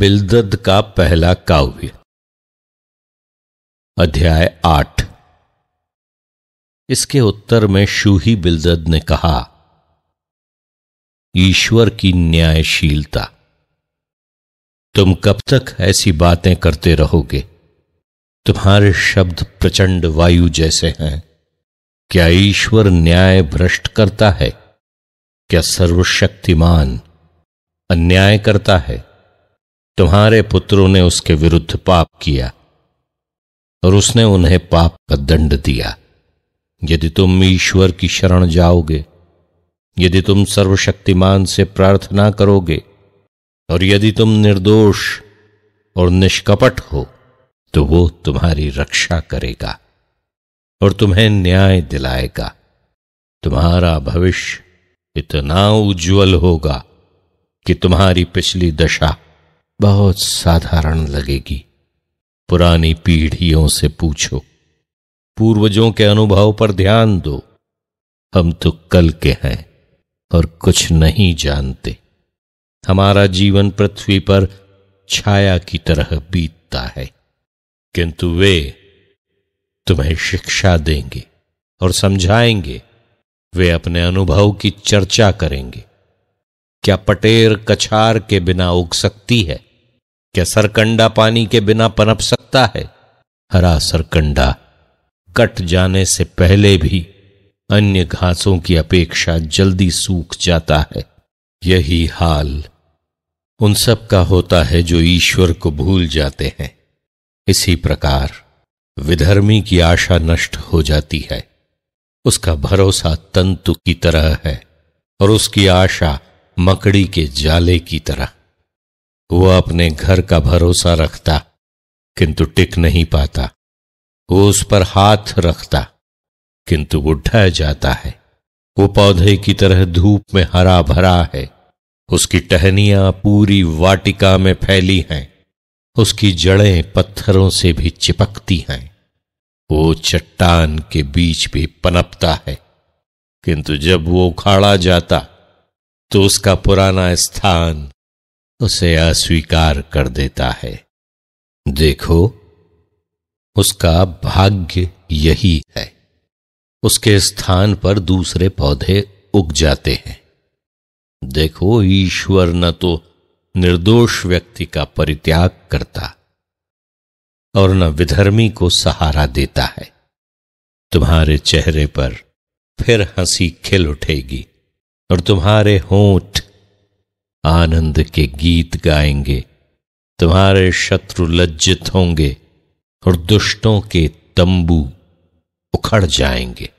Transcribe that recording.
बिलदद का पहला काव्य अध्याय आठ इसके उत्तर में शूही बिलदद ने कहा ईश्वर की न्यायशीलता तुम कब तक ऐसी बातें करते रहोगे तुम्हारे शब्द प्रचंड वायु जैसे हैं क्या ईश्वर न्याय भ्रष्ट करता है क्या सर्वशक्तिमान अन्याय करता है तुम्हारे पुत्रों ने उसके विरुद्ध पाप किया और उसने उन्हें पाप का दंड दिया यदि तुम ईश्वर की शरण जाओगे यदि तुम सर्वशक्तिमान से प्रार्थना करोगे और यदि तुम निर्दोष और निष्कपट हो तो वो तुम्हारी रक्षा करेगा और तुम्हें न्याय दिलाएगा तुम्हारा भविष्य इतना उज्जवल होगा कि तुम्हारी पिछली दशा बहुत साधारण लगेगी पुरानी पीढ़ियों से पूछो पूर्वजों के अनुभव पर ध्यान दो हम तो कल के हैं और कुछ नहीं जानते हमारा जीवन पृथ्वी पर छाया की तरह बीतता है किंतु वे तुम्हें शिक्षा देंगे और समझाएंगे वे अपने अनुभव की चर्चा करेंगे क्या पटेर कछार के बिना उग सकती है क्या सरकंडा पानी के बिना पनप सकता है हरा सरकंडा कट जाने से पहले भी अन्य घासों की अपेक्षा जल्दी सूख जाता है यही हाल उन सब का होता है जो ईश्वर को भूल जाते हैं इसी प्रकार विधर्मी की आशा नष्ट हो जाती है उसका भरोसा तंतु की तरह है और उसकी आशा मकड़ी के जाले की तरह वह अपने घर का भरोसा रखता किंतु टिक नहीं पाता वो उस पर हाथ रखता किंतु वो ढह जाता है वो पौधे की तरह धूप में हरा भरा है उसकी टहनियां पूरी वाटिका में फैली हैं उसकी जड़ें पत्थरों से भी चिपकती हैं वो चट्टान के बीच भी पनपता है किंतु जब वो उखाड़ा जाता तो उसका पुराना स्थान उसे अस्वीकार कर देता है देखो उसका भाग्य यही है उसके स्थान पर दूसरे पौधे उग जाते हैं देखो ईश्वर न तो निर्दोष व्यक्ति का परित्याग करता और न विधर्मी को सहारा देता है तुम्हारे चेहरे पर फिर हंसी खिल उठेगी और तुम्हारे होंठ आनंद के गीत गाएंगे तुम्हारे शत्रु लज्जित होंगे और दुष्टों के तंबू उखड़ जाएंगे